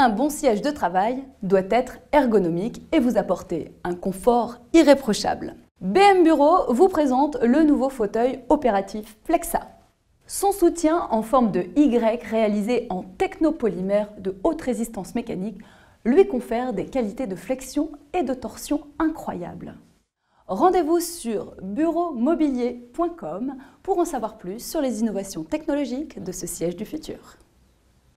un bon siège de travail doit être ergonomique et vous apporter un confort irréprochable. BM Bureau vous présente le nouveau fauteuil opératif Flexa. Son soutien en forme de Y réalisé en technopolymère de haute résistance mécanique lui confère des qualités de flexion et de torsion incroyables. Rendez-vous sur bureaumobilier.com pour en savoir plus sur les innovations technologiques de ce siège du futur.